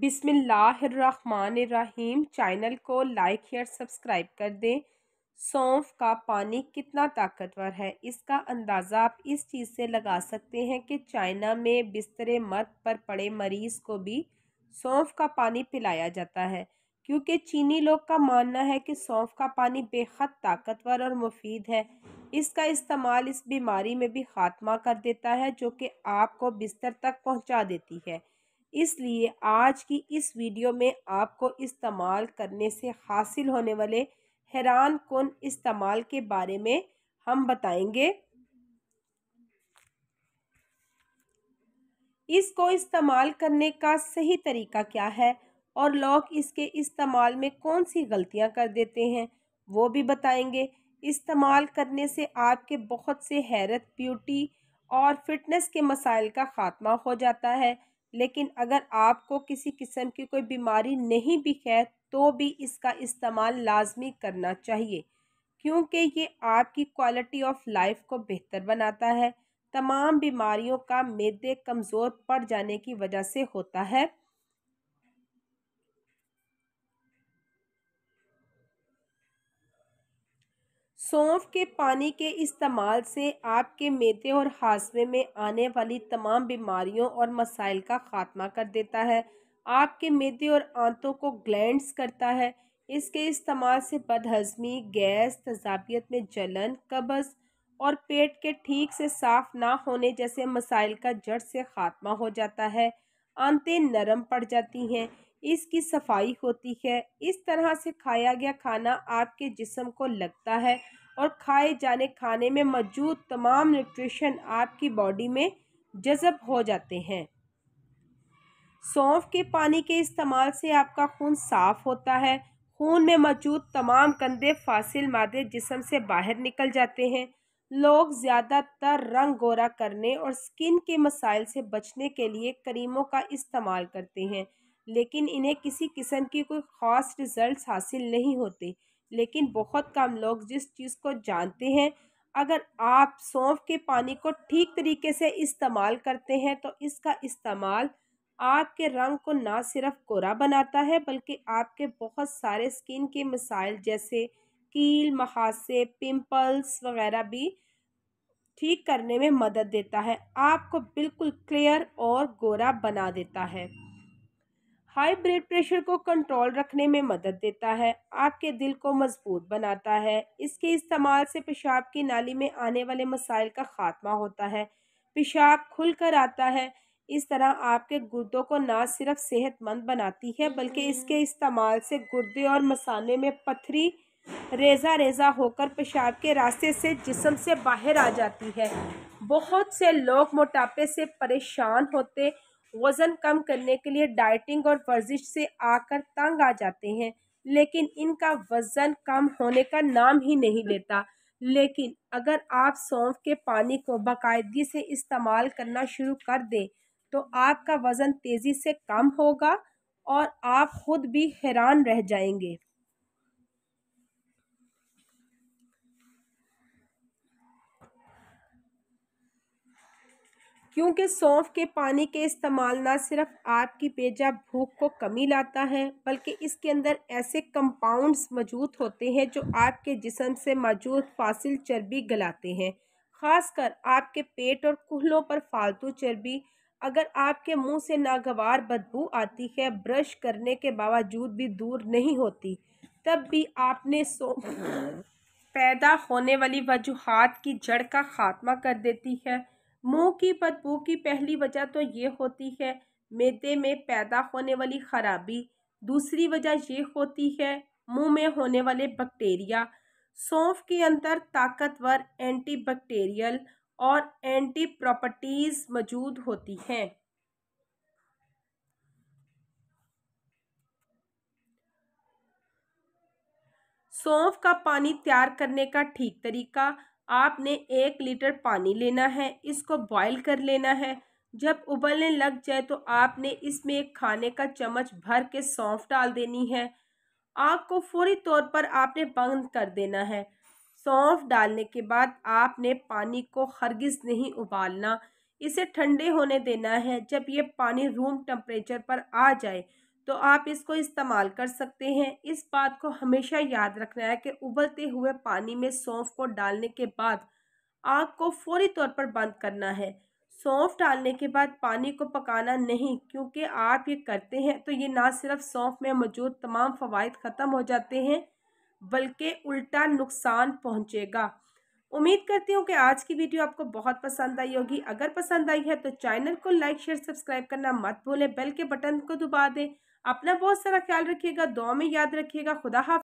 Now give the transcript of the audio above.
बिसमीम चैनल को लाइक या सब्सक्राइब कर दें सौंफ का पानी कितना ताकतवर है इसका अंदाज़ा आप इस चीज़ से लगा सकते हैं कि चाइना में बिस्तर मत पर पड़े मरीज़ को भी सौंफ का पानी पिलाया जाता है क्योंकि चीनी लोग का मानना है कि सौंफ का पानी बेहद ताकतवर और मुफीद है इसका इस्तेमाल इस बीमारी में भी ख़ात्मा कर देता है जो कि आपको बिस्तर तक पहुंचा देती है इसलिए आज की इस वीडियो में आपको इस्तेमाल करने से हासिल होने वाले हैरान कन इस्तेमाल के बारे में हम बताएंगे इसको इस्तेमाल करने का सही तरीका क्या है और लोग इसके इस्तेमाल में कौन सी गलतियां कर देते हैं वो भी बताएंगे इस्तेमाल करने से आपके बहुत से हैरत ब्यूटी और फिटनेस के मसाइल का ख़ात्मा हो जाता है लेकिन अगर आपको किसी किस्म की कोई बीमारी नहीं भी है तो भी इसका इस्तेमाल लाजमी करना चाहिए क्योंकि ये आपकी क्वालिटी ऑफ लाइफ को बेहतर बनाता है तमाम बीमारियों का मेदे कमज़ोर पड़ जाने की वजह से होता है सौंफ के पानी के इस्तेमाल से आपके मेदे और हाजमे में आने वाली तमाम बीमारियों और मसाइल का खात्मा कर देता है आपके मेदे और आंतों को ग्लैंड्स करता है इसके इस्तेमाल से बदहजमी गैस तजाबियत में जलन कब्ज़ और पेट के ठीक से साफ ना होने जैसे मसाइल का जड़ से खात्मा हो जाता है आंतें नरम पड़ जाती हैं इसकी सफाई होती है इस तरह से खाया गया खाना आपके जिसम को लगता है और खाए जाने खाने में मौजूद तमाम न्यूट्रिशन आपकी बॉडी में जज़ब हो जाते हैं सौंफ के पानी के इस्तेमाल से आपका खून साफ़ होता है खून में मौजूद तमाम गंदे फासिल मादे जिसम से बाहर निकल जाते हैं लोग ज़्यादातर रंग गोरा करने और स्किन के मसाइल से बचने के लिए करीमों का इस्तेमाल करते हैं लेकिन इन्हें किसी किस्म की कोई ख़ास रिज़ल्ट हासिल नहीं होते लेकिन बहुत कम लोग जिस चीज़ को जानते हैं अगर आप सौंफ के पानी को ठीक तरीके से इस्तेमाल करते हैं तो इसका इस्तेमाल आपके रंग को ना सिर्फ गोरा बनाता है बल्कि आपके बहुत सारे स्किन के मसाइल जैसे कील महासे पिंपल्स वगैरह भी ठीक करने में मदद देता है आपको बिल्कुल क्लियर और गोरा बना देता है हाई ब्लड प्रेशर को कंट्रोल रखने में मदद देता है आपके दिल को मजबूत बनाता है इसके इस्तेमाल से पेशाब की नाली में आने वाले मसाइल का खात्मा होता है पेशाब खुल कर आता है इस तरह आपके गुर्दों को ना सिर्फ सेहतमंद बनाती है बल्कि इसके इस्तेमाल से गुर्दे और मसाने में पथरी रेजा रेजा होकर पेशाब के रास्ते से जिसम से बाहर आ जाती है बहुत से लोग मोटापे से परेशान होते वज़न कम करने के लिए डाइटिंग और वर्जिश से आकर तंग आ जाते हैं लेकिन इनका वज़न कम होने का नाम ही नहीं लेता लेकिन अगर आप सौंफ के पानी को बाकायदगी से इस्तेमाल करना शुरू कर दें तो आपका वज़न तेज़ी से कम होगा और आप ख़ुद भी हैरान रह जाएंगे क्योंकि सौंफ के पानी के इस्तेमाल ना सिर्फ आपकी बेजा भूख को कमी लाता है बल्कि इसके अंदर ऐसे कंपाउंड्स मौजूद होते हैं जो आपके जिसम से मौजूद फासिल चर्बी गलाते हैं खासकर आपके पेट और कुहलों पर फालतू चर्बी अगर आपके मुंह से नागवार बदबू आती है ब्रश करने के बावजूद भी दूर नहीं होती तब भी आपने सो पैदा होने वाली वजूहत की जड़ का खात्मा कर देती है की बदबू की पहली वजह तो ये होती है मेदे में पैदा होने वाली खराबी दूसरी वजह ये होती है मुंह में होने वाले बैक्टीरिया सौंफ के अंदर ताकतवर एंटी बैक्टीरियल और एंटी प्रॉपर्टीज़ मौजूद होती हैं सौंफ का पानी तैयार करने का ठीक तरीका आपने एक लीटर पानी लेना है इसको बॉईल कर लेना है जब उबलने लग जाए तो आपने इसमें एक खाने का चम्मच भर के सौंफ डाल देनी है आग को फौरी तौर पर आपने बंद कर देना है सौंफ डालने के बाद आपने पानी को हरगिज़ नहीं उबालना इसे ठंडे होने देना है जब ये पानी रूम टेम्परेचर पर आ जाए तो आप इसको इस्तेमाल कर सकते हैं इस बात को हमेशा याद रखना है कि उबलते हुए पानी में सौंफ को डालने के बाद आग को फौरी तौर पर बंद करना है सौंफ डालने के बाद पानी को पकाना नहीं क्योंकि आप ये करते हैं तो ये ना सिर्फ सौंफ में मौजूद तमाम फ़वाद ख़त्म हो जाते हैं बल्कि उल्टा नुकसान पहुँचेगा उम्मीद करती हूँ कि आज की वीडियो आपको बहुत पसंद आई होगी अगर पसंद आई है तो चैनल को लाइक शेयर सब्सक्राइब करना मत भूलें बेल के बटन को दबा दें अपना बहुत सारा ख्याल रखिएगा दुआ में याद रखिएगा खुदा हाफ